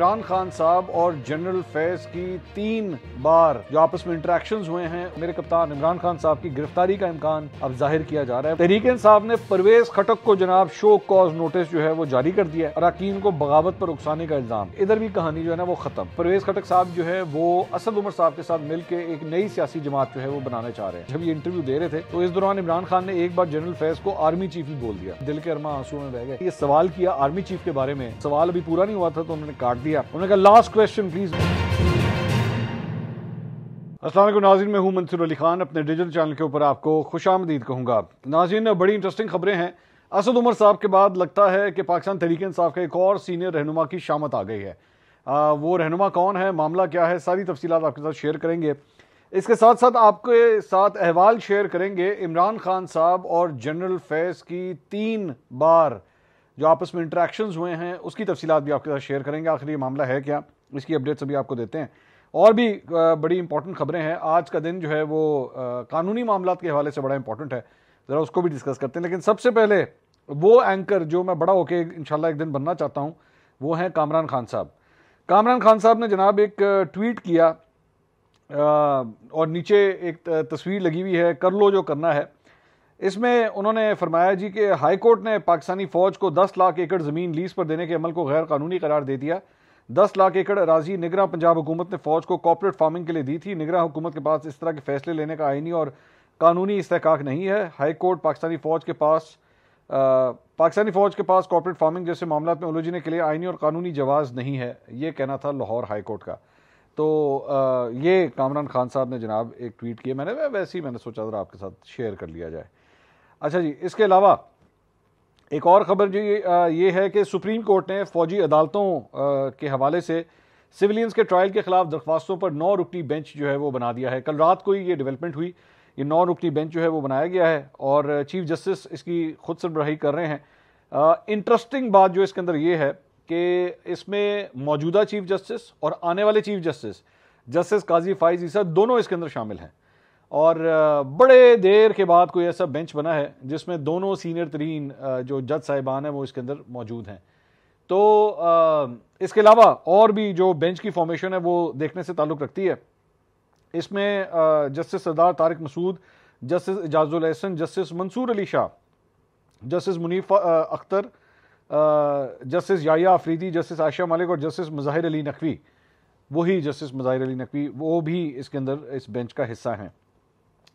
इमरान खान साहब और जनरल फैज की तीन बार जो आपस में इंटरेक्शन हुए हैं मेरे कप्तान इमरान खान साहब की गिरफ्तारी का इम्कान अब जाहिर किया जा रहा है तहरीक साहब ने परवेज खटक को जनाब शो कॉज नोटिस जो है वो जारी कर दिया है अरकान को बगावत पर उकसाने का इल्जाम इधर भी कहानी जो है ना वो खत्म परवेज खटक साहब जो है वो असद उमर साहब के साथ मिलकर एक नई सियासी जमात जो है वो बनाना चाह रहे हैं जब ये इंटरव्यू दे रहे थे तो इस दौरान इमरान खान ने एक बार जनरल फैज को आर्मी चीफ भी बोल दिया दिल के अरमा आंसू में बह गए ये सवाल किया आर्मी चीफ के बारे में सवाल अभी पूरा नहीं हुआ था तो उन्होंने काट दिया उन्होंने कहा लास्ट क्वेश्चन प्लीज असल नाजिन मैं हूँ मंसूर अली खान अपने डिजिटल चैनल के ऊपर आपको खुश आमदीद कहूँगा नाजिन बड़ी इंटरेस्टिंग खबरें हैं असद उमर साहब के बाद लगता है कि पाकिस्तान तरीके इंसाफ का एक और सीनियर रहनुमा की शामत आ गई है आ, वो रहनुमा कौन है मामला क्या है सारी तफसीत आपके साथ शेयर करेंगे इसके साथ साथ आपके साथ अहवाल शेयर करेंगे इमरान खान साहब और जनरल फैज की तीन बार जो आपस में इंटरेक्शन हुए हैं उसकी तफसीत भी आपके साथ शेयर करेंगे आखिर ये मामला है क्या इसकी अपडेट्स अभी आपको देते हैं और भी बड़ी इंपॉर्टेंट खबरें हैं आज का दिन जो है वो कानूनी मामला के हवाले से बड़ा इंपॉर्टेंट है ज़रा उसको भी डिस्कस करते हैं लेकिन सबसे पहले वो एंकर जो मैं बड़ा होकर इंशाल्लाह एक दिन बनना चाहता हूँ वो हैं कामरान खान साहब कामरान खान साहब ने जनाब एक ट्वीट किया और नीचे एक तस्वीर लगी हुई है कर लो जो करना है इसमें उन्होंने फरमाया जी कि हाई कोर्ट ने पाकिस्तानी फौज को 10 लाख एकड़ ज़मीन लीज पर देने के अमल को गैर कानूनी करार दे दिया 10 लाख एकड़ अराजी निगरा पंजाब हुकूमत ने फौज को कॉपरेट फार्मिंग के लिए दी थी निगरा हुकूमत के पास इस तरह के फैसले लेने का आइनी और कानूनी इस्तेक नहीं है हाई कोर्ट पाकिस्तानी फौज के पास पाकिस्तानी फौज के पास कॉपरेट फार्मिंग जैसे मामला में उलझने के लिए आइनी और कानूनी जवाज़ नहीं है ये कहना था लाहौर हाई कोर्ट का तो आ, ये कामरान खान साहब ने जनाब एक ट्वीट किया मैंने वैसे ही मैंने सोचा था आपके साथ शेयर कर लिया जाए अच्छा जी इसके अलावा एक और खबर जी ये है कि सुप्रीम कोर्ट ने फौजी अदालतों के हवाले से सिविलियंस के ट्रायल के खिलाफ दरख्वास्तों पर नौ रुकनी बेंच जो है वो बना दिया है कल रात को ही ये डेवलपमेंट हुई ये नौ रुकनी बेंच जो है वो बनाया गया है और चीफ जस्टिस इसकी खुद सरबराही कर रहे हैं इंटरेस्टिंग बात जो इसके अंदर ये है कि इसमें मौजूदा चीफ जस्टिस और आने वाले chief justice justice Qazi Faez Isa दोनों इसके अंदर शामिल हैं और बड़े देर के बाद कोई ऐसा बेंच बना है जिसमें दोनों सीनियर तरीन जो जज साहिबान हैं वो इसके अंदर मौजूद हैं तो इसके अलावा और भी जो बेंच की फॉर्मेशन है वो देखने से ताल्लुक़ रखती है इसमें justice Sardar Tariq Masood justice Ijazul Ahsan justice Mansoor Ali Shah justice Munib Akhtar justice Yahya Afridi justice Ayesha Malik और जस्टिस मज़ाहिर अली नकवी वही जस्टिस मज़ाहिर अली नकवी वो भी इसके अंदर इस बेंच का हिस्सा हैं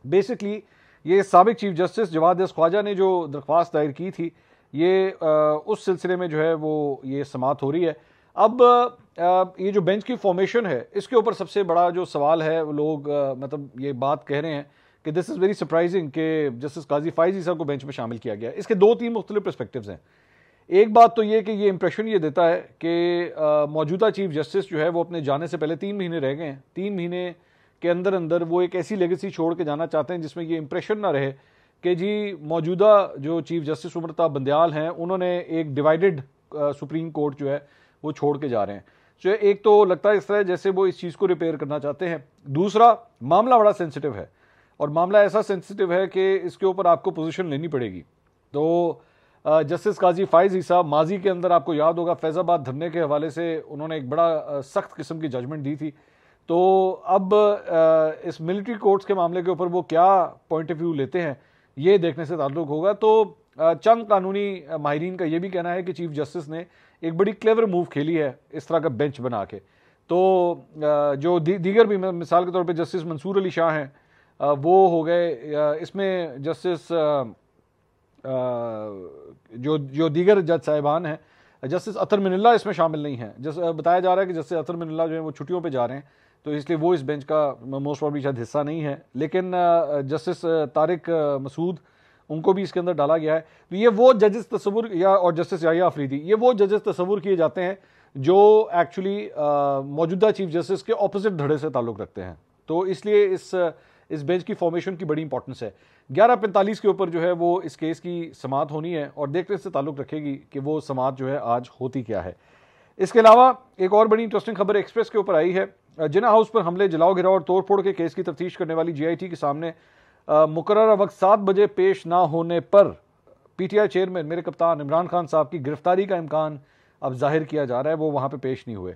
बेसिकली ये सबक चीफ जस्टिस जवाद ख्वाजा ने जो दरख्वास्त दायर की थी ये आ, उस सिलसिले में जो है वो ये समाप्त हो रही है अब आ, ये जो बेंच की फॉर्मेशन है इसके ऊपर सबसे बड़ा जो सवाल है वो लोग आ, मतलब ये बात कह रहे हैं कि दिस इज़ वेरी सरप्राइजिंग कि जस्टिस काजी फाइजी साहब को बेंच में शामिल किया गया इसके दो तीन मुख्तलिफ परस्पेक्टिव हैं एक बात तो ये कि ये इंप्रेशन ये देता है कि मौजूदा चीफ जस्टिस जो है वो अपने जाने से पहले तीन महीने रह गए हैं तीन महीने के अंदर अंदर वो एक ऐसी लेगेसी छोड़ के जाना चाहते हैं जिसमें ये इम्प्रेशन ना रहे कि जी मौजूदा जो चीफ जस्टिस उम्रता बंदयाल हैं उन्होंने एक डिवाइडेड सुप्रीम कोर्ट जो है वो छोड़ के जा रहे हैं जो तो एक तो लगता है इस तरह जैसे वो इस चीज़ को रिपेयर करना चाहते हैं दूसरा मामला बड़ा सेंसिटिव है और मामला ऐसा सेंसिटिव है कि इसके ऊपर आपको पोजीशन लेनी पड़ेगी तो जस्टिस काजी फाइज ईसा माजी के अंदर आपको याद होगा फैज़ाबाद धरने के हवाले से उन्होंने एक बड़ा सख्त किस्म की जजमेंट दी थी तो अब इस मिलिट्री कोर्ट्स के मामले के ऊपर वो क्या पॉइंट ऑफ व्यू लेते हैं ये देखने से ताल्लुक होगा तो चंद कानूनी माहरीन का ये भी कहना है कि चीफ जस्टिस ने एक बड़ी क्लेवर मूव खेली है इस तरह का बेंच बना के तो जो दी, दीगर भी मिसाल के तौर पे जस्टिस मंसूर अली शाह हैं वो हो गए इसमें जस्टिस जो जो दीगर जज साहिबान हैं जस्टिस अतर मिनल्ला इसमें शामिल नहीं है जस बताया जा रहा है कि जस्टिस अतर मिनल्ला जो है वो छुट्टियों पर जा रहे हैं तो इसलिए वो इस बेंच का मोस्ट प्रॉब्ली शायद हिस्सा नहीं है लेकिन जस्टिस तारिक मसूद उनको भी इसके अंदर डाला गया है तो ये वो जजेस तस्वुर या और जस्टिस या अफरीदी ये वो जजेस तस्वुर किए जाते हैं जो एक्चुअली मौजूदा चीफ जस्टिस के ऑपोजिट धड़े से ताल्लुक़ रखते हैं तो इसलिए इस इस बेंच की फॉर्मेशन की बड़ी इंपॉर्टेंस है ग्यारह पैंतालीस के ऊपर जो है वो इस केस की समात होनी है और देखने से ताल्लुक़ रखेगी कि वो समात जो है आज होती क्या है इसके अलावा एक और बड़ी इंटरेस्टिंग खबर एक्सप्रेस के ऊपर आई है जिना हाउस पर हमले जलाओ गिराव और तोड़फोड़ के केस की तफ्तीश करने वाली जीआईटी के सामने मुकर वक्त सात बजे पेश ना होने पर पीटीआई चेयरमैन मेरे कप्तान इमरान खान साहब की गिरफ्तारी का इम्कान अब जाहिर किया जा रहा है वो वहाँ पर पे पेश नहीं हुए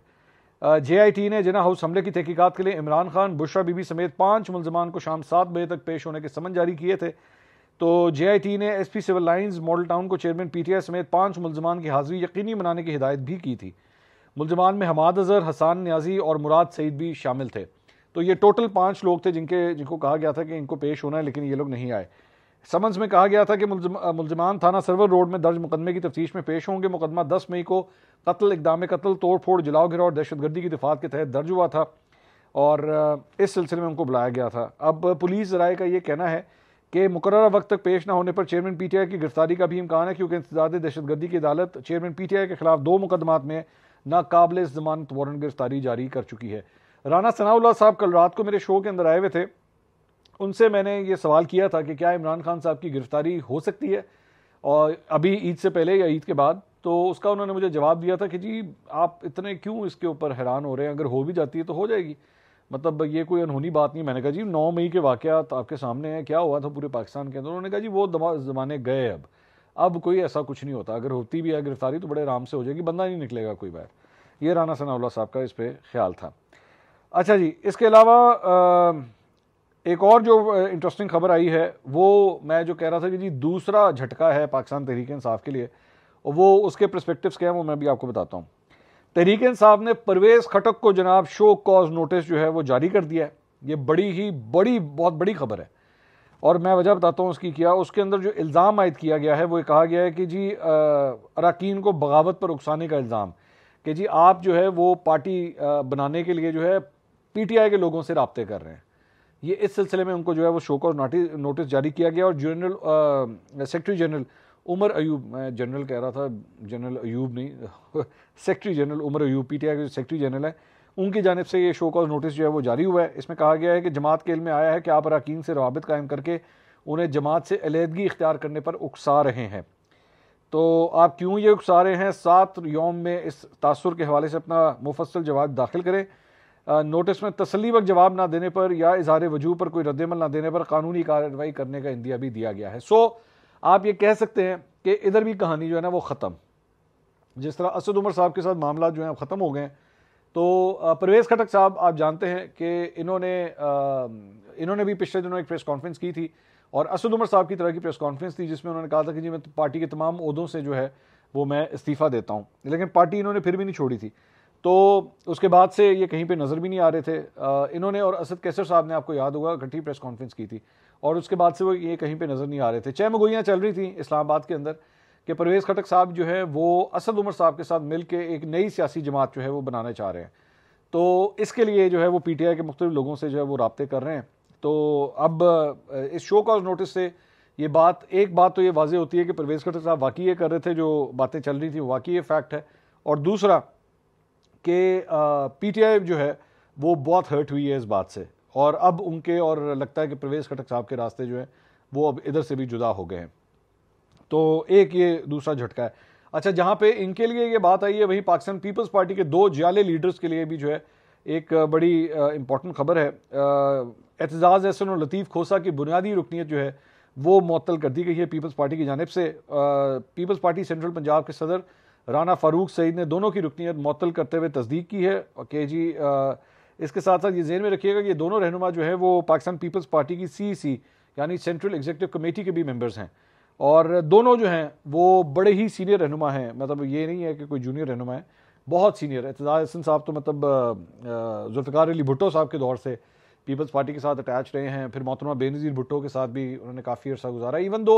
जे ने जिना हाउस हमले की तहकीकात के लिए इमरान खान बुशरा बीबी समेत पाँच मुलजमान को शाम सात बजे तक पेश होने के समन जारी किए थे तो जे ने S P civil lines model town को चेयरमैन पी टी आई समेत पाँच मुलजमान की हाजिरी यकीनी बनाने की हिदायत भी की थी मुलजमान में हमाद अजहर हसान न्याजी और मुराद सईद भी शामिल थे तो ये टोटल पाँच लोग थे जिनके जिनको कहा गया था कि इनको पेश होना है लेकिन ये लोग नहीं आए समन्स में कहा गया था कि मुलजमान थाना सरवर रोड में दर्ज मुकदमे की तफ्तीश में पेश होंगे मुकदमा दस मई को कत्ल इकदाम कत्ल तोड़ फोड़ जलाओ गिरा और दहशतगर्दी की दिफात के तहत दर्ज हुआ था और इस सिलसिले में उनको बुलाया गया था अब पुलिस जराए का ये कहना है कि मुकर वक्त तक पेश ना होने पर चेयरमैन पी टी आई की गिरफ्तारी का भी इम्कान है क्योंकि इंसदाद दहशतगर्दी की अदालत चेयरमैन पी टी आई के खिलाफ दो मुकदमात में नाकबले जमानत वारंट गिरफ्तारी जारी कर चुकी है राना सनाउल्ला साहब कल रात को मेरे शो के अंदर आए हुए थे उनसे मैंने ये सवाल किया था कि क्या इमरान खान साहब की गिरफ्तारी हो सकती है और अभी ईद से पहले या ईद के बाद तो उसका उन्होंने मुझे जवाब दिया था कि जी आप इतने क्यों इसके ऊपर हैरान हो रहे हैं अगर हो भी जाती है तो हो जाएगी मतलब ये कोई अनहोनी बात नहीं मैंने कहा जी नौ मई के वाक़ आपके सामने हैं क्या हुआ था पूरे पाकिस्तान के अंदर उन्होंने कहा जी वो ज़माने गए अब अब कोई ऐसा कुछ नहीं होता अगर होती भी है गिरफ्तारी तो बड़े आराम से हो जाएगी बंदा नहीं निकलेगा कोई बाहर ये राना सनाउल्ला साहब का इस पर ख्याल था अच्छा जी इसके अलावा एक और जो इंटरेस्टिंग खबर आई है वो मैं जो कह रहा था कि जी दूसरा झटका है पाकिस्तान तहरीक इंसाफ के लिए और वो उसके प्रस्पेक्टिव क्या है वो मैं भी आपको बताता हूँ तहरीक इंसाफ ने परवेज़ खटक को जनाब शो कॉज नोटिस जो है वो जारी कर दिया है ये बड़ी ही बड़ी बहुत बड़ी खबर है और मैं वजह बताता हूँ उसकी क्या उसके अंदर जो इल्ज़ाम आयद किया गया है वो ये कहा गया है कि जी अरकान को बगावत पर उकसाने का इल्ज़ाम कि जी आप जो है वो पार्टी बनाने के लिए जो है पी टी आई के लोगों से रबते कर रहे हैं ये इस सिलसिले में उनको जो है वो शोक और नोटिस जारी किया गया और general secretary general Umar Ayub मैं जनरल कह रहा था जनरल अयूब नहीं secretary general Umar Ayub P T I के सेक्रटरी जनरल है उनकी जानब से ये शो कॉज नोटिस जो है वो जारी हुआ है इसमें कहा गया है कि जमात के इल में आया है कि आप अरकान से रवाबित कायम करके उन्हें जमात से अलीहदगी इख्तियार करने पर उकसा रहे हैं तो आप क्यों ये उकसा रहे हैं सात योम में इस तासर के हवाले से अपना मुफसल जवाब दाखिल करें नोटिस में तसली वक्त जवाब ना देने पर या इजहार वजू पर कोई रद्दमल ना देने पर कानूनी कार्रवाई करने का इंदिया भी दिया गया है सो आप ये कह सकते हैं कि इधर भी कहानी जो है ना वो ख़त्म जिस तरह असद उमर साहब के साथ मामला जो है ख़त्म हो गए हैं तो परवेज़ खटक साहब आप जानते हैं कि इन्होंने इन्होंने भी पिछले दिनों एक प्रेस कॉन्फ्रेंस की थी और असद उमर साहब की तरह की प्रेस कॉन्फ्रेंस थी जिसमें उन्होंने कहा था कि जी मैं पार्टी के तमाम उहदों से जो है वो मैं इस्तीफ़ा देता हूँ लेकिन पार्टी इन्होंने फिर भी नहीं छोड़ी थी तो उसके बाद से ये कहीं पे नज़र भी नहीं आ रहे थे इन्होंने और असद कैसर साहब ने आपको याद होगा इकट्ठी प्रेस कॉन्फ्रेंस की थी और उसके बाद से वो ये कहीं पे नज़र नहीं आ रहे थे चय मगोइयाँ चल रही थी इस्लामाबाद के अंदर कि परवेज़ खटक साहब जो है वो असद उमर साहब के साथ मिल के एक नई सियासी जमात जो है वो बनाना चाह रहे हैं तो इसके लिए जो है वो पी टी आई के मुख्त लोगों से जो है वो रबते कर रहे हैं तो अब इस शो का नोटिस से ये बात एक बात तो ये वाजह होती है कि परवेज़ खटक साहब वाकई ये कर रहे थे जो बातें चल रही थी वाकई ये फैक्ट है और दूसरा कि पी टी आई जो है वो बहुत हर्ट हुई है इस बात से और अब उनके और लगता है कि प्रवेश खटक साहब के रास्ते जो है वो अब इधर से भी जुदा हो गए हैं तो एक ये दूसरा झटका है अच्छा जहाँ पे इनके लिए ये बात आई है वहीं पाकिस्तान पीपल्स पार्टी के दो जियाले लीडर्स के लिए भी जो है एक बड़ी इंपॉर्टेंट खबर है एतजाज़ एहसन और लतीफ़ खोसा की बुनियादी रुकनीत जो है वो मअतल कर दी गई है पीपल्स पार्टी की जानब से पीपल्स पार्टी सेंट्रल पंजाब के सदर राना फारूक सईद ने दोनों की रुकनीत मअतल करते हुए तस्दीक की है के जी आ, इसके साथ साथ ये जहन में रखिएगा कि ये दोनों रहनुमा जो है वो पाकिस्तान पीपल्स पार्टी की सी सी यानी सेंट्रल एग्जीक्यूटिव कमेटी के भी मेम्बर्स हैं और दोनों जो हैं वो बड़े ही सीनियर रहनुमा हैं मतलब ये नहीं है कि कोई जूनियर रहनुमा है बहुत सीनियर एतजाज हसन साहब तो मतलब जुल्फ़ार अली भुट्टो साहब के दौर से पीपल्स पार्टी के साथ अटैच रहे हैं फिर मोहतरमा बेनज़ीर भुट्टो के साथ भी उन्होंने काफ़ी अर्सा गुजारा इवन दो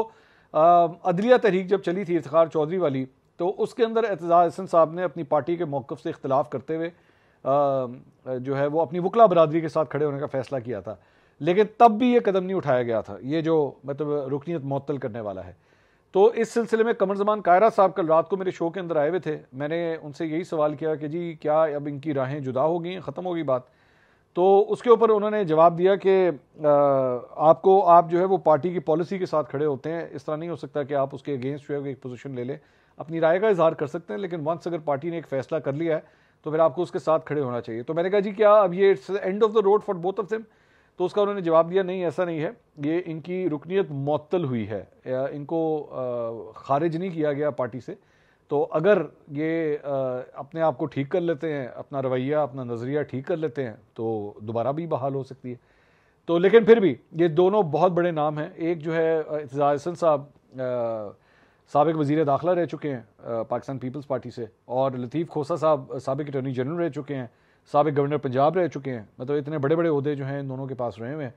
अदलिया तहरीक जब चली थी इफ्तार चौधरी वाली तो उसके अंदर एतजाज हसन साहब ने अपनी पार्टी के मौक़ से इख्तलाफ करते हुए जो है वो अपनी वकला बरदरी के साथ खड़े होने का फ़ैसला किया था लेकिन तब भी ये कदम नहीं उठाया गया था ये जो मतलब रुकनीत मअतल करने वाला है तो इस सिलसिले में कमर जमान कायरा साहब कल रात को मेरे शो के अंदर आए हुए थे मैंने उनसे यही सवाल किया कि जी क्या अब इनकी राहें जुदा हो गई ख़त्म होगी बात तो उसके ऊपर उन्होंने जवाब दिया कि आपको आप जो है वो पार्टी की पॉलिसी के साथ खड़े होते हैं इस तरह नहीं हो सकता कि आप उसके अगेंस्ट जो है एक पोजीशन ले लें अपनी राय का इजहार कर सकते हैं लेकिन वंस अगर पार्टी ने एक फैसला कर लिया है तो फिर आपको उसके साथ खड़े होना चाहिए तो मैंने कहा जी क्या अब ये it's end of the road for both of them तो उसका उन्होंने जवाब दिया नहीं ऐसा नहीं है ये इनकी रुकनीत मअतल हुई है इनको खारिज नहीं किया गया पार्टी से तो अगर ये अपने आप को ठीक कर लेते हैं अपना रवैया अपना नज़रिया ठीक कर लेते हैं तो दोबारा भी बहाल हो सकती है तो लेकिन फिर भी ये दोनों बहुत बड़े नाम हैं एक जो है हसन साहब सबक वजीर दाखिला रह चुके हैं पाकिस्तान पीपल्स पार्टी से और लतीफ़ खोसा साहब सबक अटॉर्नी जनरल रह चुके हैं सबक गवर्नर पंजाब रह चुके हैं मतलब इतने बड़े बड़े अहदे जो हैं इन दोनों के पास रहे हुए हैं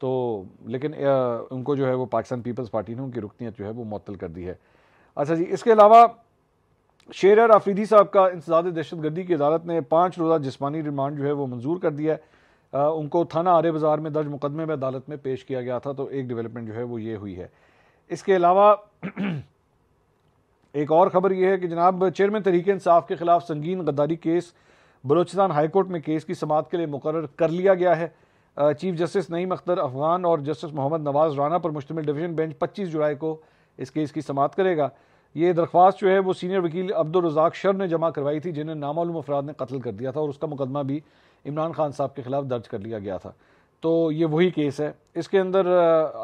तो लेकिन उनको जो है वो पाकिस्तान पीपल्स पार्टी ने उनकी रुकनीत जो है वो मअतल कर दी है अच्छा जी इसके अलावा शेर आफरीदी साहब का इंसदाद दहशत गर्दी की अदालत ने पाँच रोज़ा जिसमानी रिमांड जो है वो मंजूर कर दिया है आ, उनको थाना आर बाज़ार में दर्ज मुकदमे में अदालत में पेश किया गया था तो एक डेवलपमेंट जो है वो ये हुई है इसके अलावा एक और ख़बर यह है कि जनाब चेयरमैन तहरीक इंसाफ के खिलाफ संगीन गद्दारी केस बलोचिस्तान हाईकोर्ट में केस की समात के लिए मुकर कर लिया गया है चीफ जस्टिस नईम अख्तर अफगान और जस्टिस मोहम्मद नवाज राना पर मुश्तमिल डिवीजन बेंच पच्चीस जुलाई को इस केस की समात करेगा ये दरख्वास्त जो है वो सीनियर वकील अब्दुलरजाक शर ने जमा करवाई थी जिन्हें नामालूम अफराद ने कत्ल कर दिया था और उसका मुकदमा भी इमरान खान साहब के खिलाफ दर्ज कर लिया गया था तो ये वही केस है इसके अंदर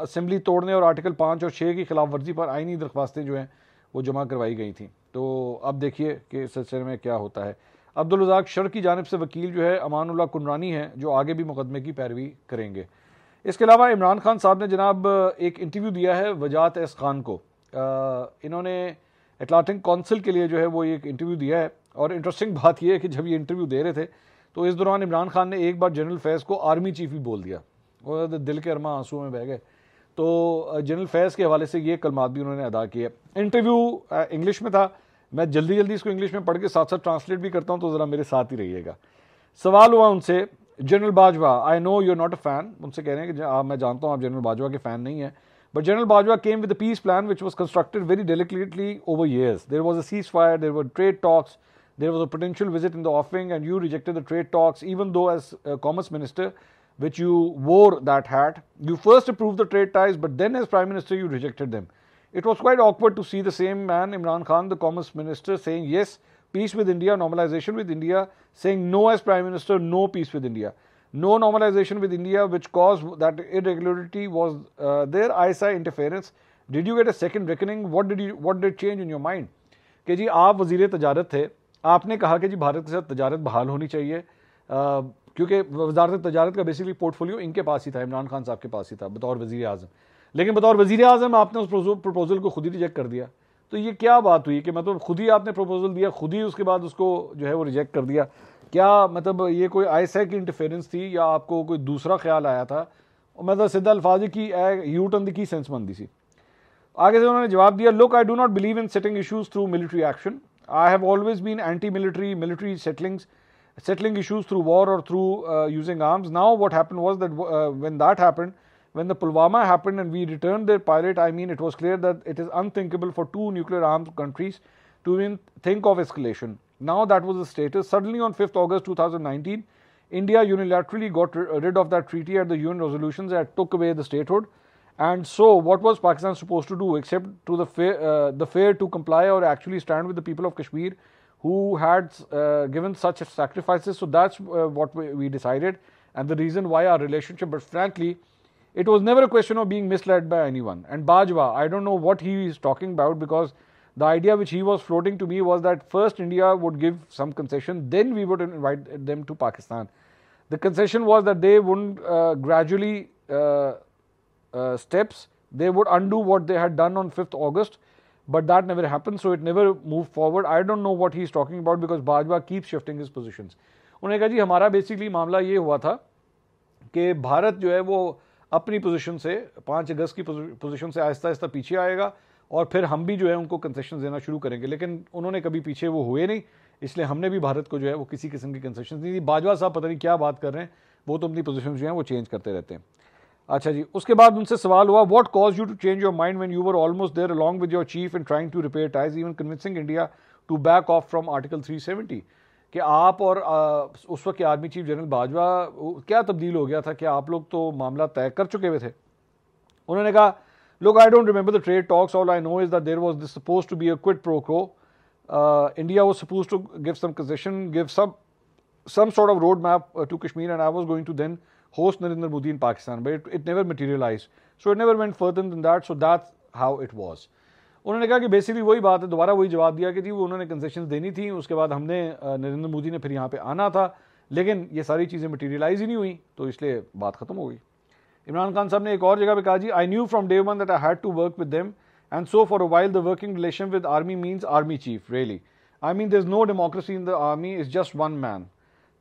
असम्बली तोड़ने और आर्टिकल पाँच और छः की खिलाफ वर्जी पर आइनी दरख्वास्तें जो हैं वो जमा करवाई गई थी तो अब देखिए कि इस सिलसिले में क्या होता है अब्दुलरजाक शर की जानब से वकील जो है अमानुल्ला कुनरानी हैं जो आगे भी मुकदमे की पैरवी करेंगे इसके अलावा इमरान खान साहब ने जनाब एक इंटरव्यू दिया है वजात एस खान को इन्होंने एटलाटिक कौंसिल के लिए जो है वो एक इंटरव्यू दिया है और इंटरेस्टिंग बात यह है कि जब ये इंटरव्यू दे रहे थे तो इस दौरान इमरान खान ने एक बार जनरल फैज़ को आर्मी चीफ भी बोल दिया और तो दिल के अरमा आंसू में बह गए तो जनरल फैज़ के हवाले से ये कलमात भी उन्होंने अदा किए इंटरव्यू इंग्लिश में था मैं जल्दी जल्दी इसको इंग्लिश में पढ़ के साथ साथ ट्रांसलेट भी करता हूँ तो ज़रा मेरे साथ ही रहिएगा सवाल हुआ उनसे general Bajwa I know you not a fan उनसे कह रहे हैं कि आ, हाँ, मैं जानता हूँ आप जनरल बाजवा के फ़ैन नहीं है but general Bajwa came with peace plan which was constructed very delicately over years there was a ceasefire there were trade talks there was a potential visit in the offing and you rejected the trade talks even though as commerce minister which you wore that hat you first approve the trade ties but then as prime minister you rejected them It was quite awkward to see the same man, Imran Khan, the Commerce Minister, saying yes, peace with India, normalization with India, saying no as Prime Minister, no peace with India. No normalization with India, which caused that irregularity was uh, their ISI interference. Did you get a second reckoning? What did you what did change in your mind? कि जी आप वजीर तजारत थे आपने कहा कि जी भारत के साथ तजारत बहाल होनी चाहिए आ, क्योंकि वजारत तजारत का बेसिकली पोर्टफोलियो इनके पास ही था इमरान खान साहब के पास ही था बतौर वजी अजम लेकिन बतौर वजीर अजम आपने उस प्रपोजल को खुद ही रिजेक्ट कर दिया तो ये क्या बात हुई कि मतलब खुद ही आपने प्रपोजल दिया खुद ही उसके बाद उसको जो है वो रिजेक्ट कर दिया क्या मतलब ये कोई आई की इंटरफेरेंस थी या आपको कोई दूसरा ख्याल आया था मतलब सिद्धा अल्फाज की यू टन की सेंसमंदी सी आगे से उन्होंने जवाब दिया look I do not believe in setting issues through military action I have always been anti military military settlings settling issues through war or through using arms now what happen was that that that uh, when When the Pulwama happened and we returned their pilot, I mean, it was clear that it is unthinkable for two nuclear armed countries to even think of escalation. Now that was the status. Suddenly, on 5th August 2019, India unilaterally got rid of that treaty at the UN resolutions that took away the statehood. And so, what was Pakistan supposed to do except to the uh, the fair to comply or actually stand with the people of Kashmir who had uh, given such sacrifices? So that's uh, what we, we decided, and the reason why our relationship. But frankly, it was never a question of being misled by anyone. And Bajwa, I don't know what he is talking about because the idea which he was floating to me was that first India would give some concession, then we would invite them to Pakistan. The concession was that they wouldn't uh, gradually uh, uh, steps, they would undo what they had done on 5th August, but that never happened, so it never moved forward. I don't know what he is talking about because Bajwa keeps shifting his positions. उन्होंने कहा जी हमारा basically मामला ये हुआ था कि भारत जो है वो अपनी पोजीशन से पाँच अगस्त की पोजीशन से आहिस्ता आहिस्ता पीछे आएगा और फिर हम भी जो है उनको कंसेशन देना शुरू करेंगे लेकिन उन्होंने कभी पीछे वो हुए नहीं इसलिए हमने भी भारत को जो है वो किसी किस्म की कंसेशन नहीं दी बाजवा साहब पता नहीं क्या बात कर रहे हैं वो तो अपनी पोजिशन जो है वो चेंज करते रहते हैं अच्छा जी उसके बाद उनसे सवाल हुआ what caused you to change your mind when you were almost there along with your chief and trying to repair ties even convincing India to back off from article three seventy कि आप और आ, उस वक्त के army chief general Bajwa क्या तब्दील हो गया था कि आप लोग तो मामला तय कर चुके हुए थे उन्होंने कहा लोग I don't remember the trade talks all I know is that there was this suppose to be a quid pro quo India was suppose to give some concession give some some sort of road map to Kashmir and I was going to then host Narendra Modi in Pakistan but it never materialise so it never went further that so that how it was उन्होंने कहा कि basically वही बात है दोबारा वही जवाब दिया कि जी वो उन्होंने कंसेशन देनी थी उसके बाद हमने नरेंद्र मोदी ने फिर यहाँ पर आना था लेकिन ये सारी चीज़ें मटीरियलाइज ही नहीं हुई तो इसलिए बात ख़त्म हो गई इमरान खान साहब ने एक और जगह पर कहा जी I knew from day one that I had to work with them and so for a while the working relation with army means army chief really I mean there is no democracy in the army is just one man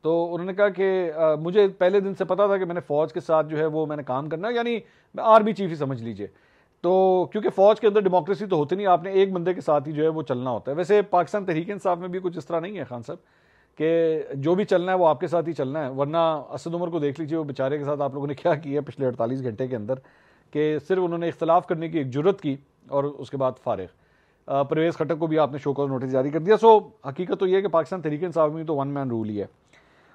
तो उन्होंने कहा कि मुझे पहले दिन से पता था कि मैंने फ़ौज के साथ जो है वो मैंने काम करना यानी आर्मी चीफ ही समझ लीजिए तो क्योंकि फौज के अंदर डेमोक्रेसी तो होती नहीं आपने एक बंदे के साथ ही जो है वो चलना होता है वैसे पाकिस्तान तहरीक इंसाफ में भी कुछ इस तरह नहीं है खान साहब कि जो भी चलना है वो आपके साथ ही चलना है वरना असद उमर को देख लीजिए वो बेचारे के साथ आप लोगों ने क्या किया पिछले अड़तालीस घंटे के अंदर कि सिर्फ उन्होंने इख्तलाफ करने की एक जरूरत की और उसके बाद फारग परवेज़ खटक को भी आपने शोकॉज नोटिस जारी कर दिया सो हकीकत तो यह है कि पाकिस्तान तहरीक इंसाफ में तो वन मैन रूल ही है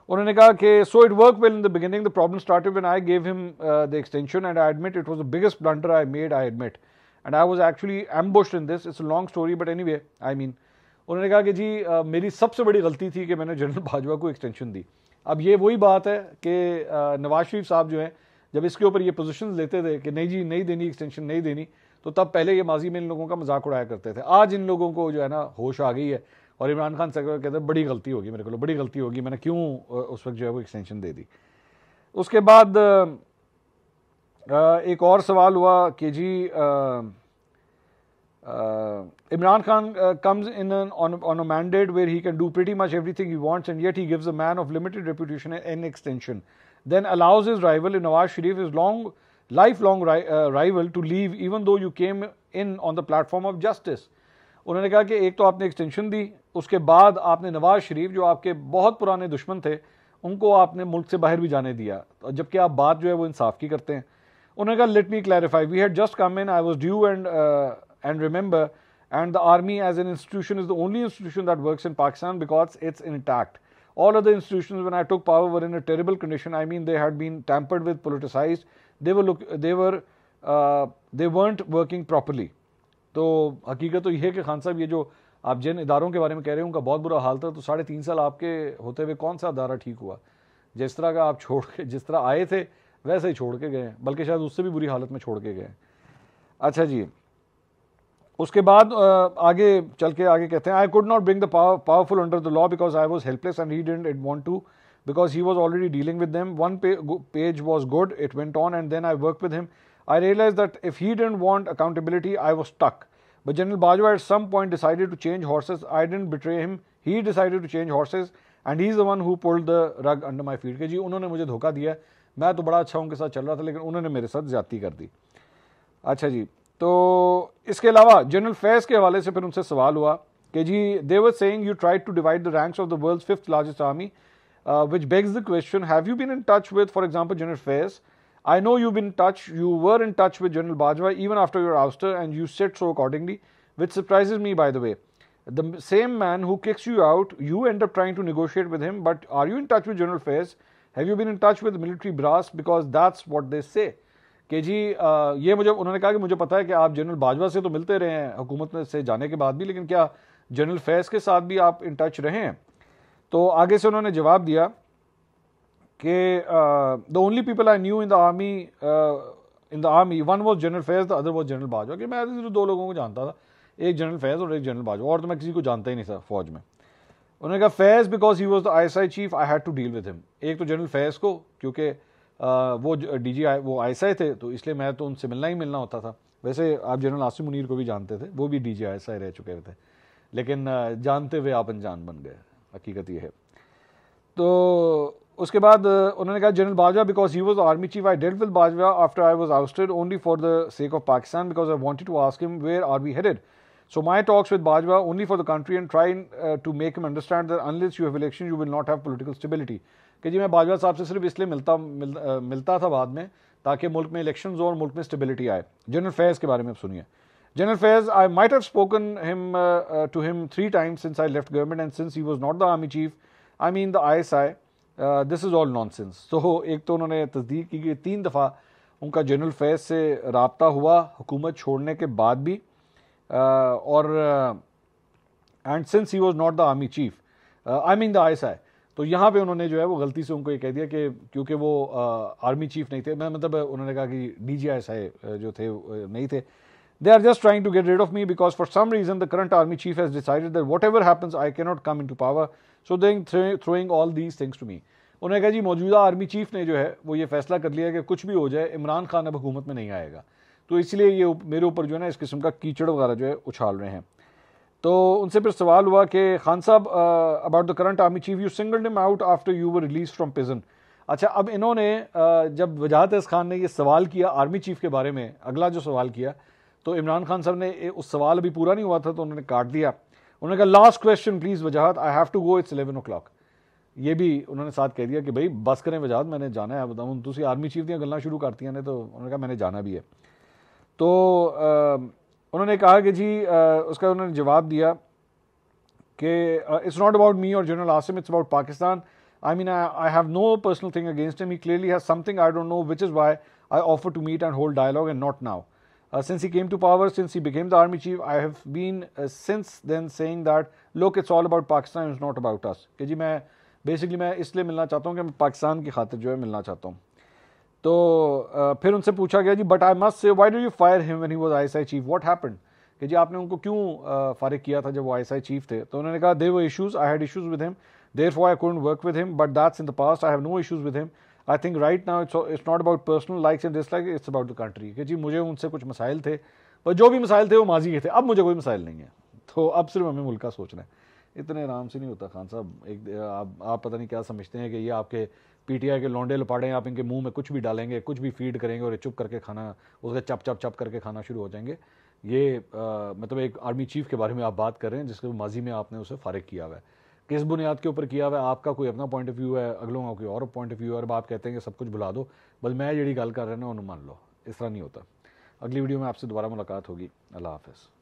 उन्होंने कहा कि so it work well in the beginning the problem started when I gave him the extension and I admit it was the biggest blunder I made I admit and I was actually ambushed in this it's a long story but anyway I mean उन्होंने कहा कि जी uh, मेरी सबसे बड़ी गलती थी कि मैंने जनरल बाजवा को एक्सटेंशन दी अब ये वही बात है कि uh, नवाज शरीफ साहब जो हैं जब इसके ऊपर ये पोजिशन लेते थे कि नहीं जी नहीं देनी एक्सटेंशन नहीं देनी तो तब पहले ये माजी में इन लोगों का मजाक उड़ाया करते थे आज इन लोगों को जो है ना होश आ गई है और इमरान खान सरकार कहते हैं बड़ी गलती होगी मेरे को बड़ी गलती होगी मैंने क्यों उस वक्त जो है वो एक्सटेंशन दे दी उसके बाद एक और सवाल हुआ कि जी Imran Khan comes in on a mandate where he can do pretty much everything he wants and yet he gives a man of limited reputation an extension then allows his rival in Nawaz Sharif his long life long rival to leave even though you came in on the platform of justice उन्होंने कहा कि एक तो आपने extension दी उसके बाद आपने नवाज शरीफ जो आपके बहुत पुराने दुश्मन थे उनको आपने मुल्क से बाहर भी जाने दिया तो जबकि आप बात जो है वो इंसाफ की करते हैं उन्होंने कहा let me clarify we had just come in I was due and and remember and the army as an institution is the only institution that work in Pakistan because it's intact all other institution when I took power were in a terrible condition I mean they had been tampered with politicise they were look they were they weren't working properly तो हकीकत तो यह है कि खान साहब ये जो आप जिन इदारों के बारे में कह रहे हो उनका बहुत बुरा हाल था तो साढ़े तीन साल आपके होते हुए कौन सा अदारा ठीक हुआ जिस तरह का आप छोड़ के जिस तरह आए थे वैसे ही छोड़ के गए बल्कि शायद उससे भी बुरी हालत में छोड़ के गए अच्छा जी उसके बाद आगे चल के आगे कहते हैं I could not bring the powerful under the law because I was helpless and he didn't it want to because he was already dealing with them one page was good it went on and then I work with him I realize that if he didn't want accountability I was stuck But General Bajwa at some point decided to change horses. I didn't betray him. He decided to change horses and he is the one who pulled the rug under my feet. जी उन्होंने मुझे धोखा दिया मैं तो बड़ा अच्छा उनके साथ चल रहा था लेकिन उन्होंने मेरे साथ ज्यादा कर दी अच्छा जी तो इसके अलावा जनरल फैज के हवाले से फिर उनसे सवाल हुआ कि जी they're saying you try to divide the ranks of the world fifth largest army which begs the question have you been in touch with for example general Faiz I know you've been in touch, you were in touch with General Bajwa even after your ouster, and you said so accordingly, which surprises me by the way. The same man who kicks you out, you end up trying to negotiate with him, but are you in touch with General Faiz? Have you been in touch with military brass? Because that's what they say. कि जी ये मुझे उन्होंने कहा कि मुझे पता है कि आप जनरल बाजवा से तो मिलते रहे हैं हुकूमत से जाने के बाद भी लेकिन क्या जनरल फैज़ के साथ भी आप इन टच रहे हैं तो आगे से उन्होंने जवाब दिया कि the only people I knew in the army in the army one was general Faiz the other was general Bajwa कि मैं सिर्फ दो लोगों को जानता था एक जनरल फैज और एक जनरल बाजवा और तो मैं किसी को जानता ही नहीं था फौज में उन्होंने कहा Faiz because he was the I I chief I had to deal with him एक तो जनरल फैज़ को क्योंकि uh, वो डी जी आई वो आई आई थे तो इसलिए मैं तो उनसे मिलना ही मिलना होता था वैसे आप जनरल आसिम मुनीर को भी जानते थे वो भी डी जी आई रह चुके थे लेकिन uh, जानते हुए आप अनजान बन गए हकीकत ये है तो उसके बाद उन्होंने कहा general Bajwa because he was army chief I dealt with Bajwa after I was ousted only for the sake of Pakistan because I wanted to ask him where are we headed so my talks with Bajwa only for the country and try to make make understand understand that you have election you will not have political stability कि जी मैं बाजवा साहब से सिर्फ इसलिए मिलता मिल, uh, मिलता था बाद में ताकि मुल्क में इलेक्शन हो और मुल्क में स्टेबिलिटी आए जनरल फैज़ के बारे में आप सुनिए general Faiz I might have spoken him to him three times since I left government and since he was not the army chief I mean the I S I this is all sense तो एक तो उन्होंने तस्दीक की कि तीन दफ़ा उनका जनरल फैज़ से रबता हुआ हुकूमत छोड़ने के बाद भी uh, और and since he was not the army chief I mean the I तो यहाँ पे उन्होंने जो है वो गलती से उनको ये कह दिया कि क्योंकि वो आर्मी uh, चीफ नहीं थे मैं मतलब उन्होंने कहा कि डी जी आई जो थे uh, नहीं थे They are just trying to get rid of me because for some reason the current army chief has decided that whatever happens, I cannot come into power. So they th throwing all these things to me. उन्होंने कहा जी मौजूदा army chief ने जो है वो ये फैसला कर लिया है कि कुछ भी हो जाए इमरान खान अब हुकूमत में नहीं आएगा तो इसलिए ये मेरे ऊपर जो है ना इस किस्म का कीचड़ वगैरह जो है उछाल रहे हैं तो उनसे फिर सवाल हुआ कि Khan sahab about the current army chief you single him out after you were release from prison अच्छा अब इन्होंने uh, जब वजाहत खान ने ये सवाल किया आर्मी चीफ के बारे में अगला जो सवाल किया तो इमरान खान साहब ने उस सवाल अभी पूरा नहीं हुआ था तो उन्होंने काट दिया उन्होंने कहा last question please Wajahat I have to go it's eleven o'clock ये भी उन्होंने साथ कह दिया कि भाई बस करें वजाहत मैंने जाना है बताऊँ तुम्हें आर्मी चीफ दियाँ गलना शुरू करती ने तो उन्होंने कहा मैंने जाना भी है तो उन्होंने कहा कि जी उसका उन्होंने जवाब दिया कि इट्स नॉट अबाउट मी और general Asim it's about Pakistan I mean I have no personal thing against him he clearly has something I don't know which is why I offer to meet and hold dialogue and not now Uh, since he came to power, since he became the army chief, I have been uh, since then saying that look, it's all about Pakistan, it's not about us. कि जी मैं basically मैं इसलिए मिलना चाहता हूँ कि मैं पाकिस्तान की खातिर जो है मिलना चाहता हूँ तो uh, फिर उनसे पूछा गया जी but I must say why do you fire him when he was I S I chief what happen कि जी आपने उनको क्यों uh, फारिग किया था जब वो आई चीफ थे तो उन्होंने कहा there were issues I had issues with him there for I couldn't work with him but that's in the past I have no issues with him I think right now it's it's not about personal likes and dislike it's about the country कि जी मुझे उनसे कुछ मसाइल थे पर जो भी मसाइल थे वो माजी के थे अब मुझे कोई मसाइल नहीं है तो अब सिर्फ हमें मुल्क का सोचना है इतने आराम से नहीं होता खान साहब एक आप आप पता नहीं क्या समझते हैं कि ये आपके पीटीआई के लौंडे लपाड़े आप इनके मुंह में कुछ भी डालेंगे कुछ भी फीड करेंगे और ये चुप करके खाना उसका चप चप चप करके खाना शुरू हो जाएंगे ये आ, मतलब एक आर्मी चीफ के बारे में आप बात कर रहे हैं जिसके माजी में आपने उसे फारिग किया हुआ है किस बुनियाद के ऊपर किया हुआ है आपका कोई अपना पॉइंट ऑफ व्यू है अगलों का कोई और पॉइंट ऑफ व्यू है और आप कहते हैं कि सब कुछ बुला दो बल मैं जी गल कर रहा ना उन्होंने मान लो इस तरह नहीं होता अगली वीडियो में आपसे दोबारा मुलाकात होगी अल्लाह हाफिज़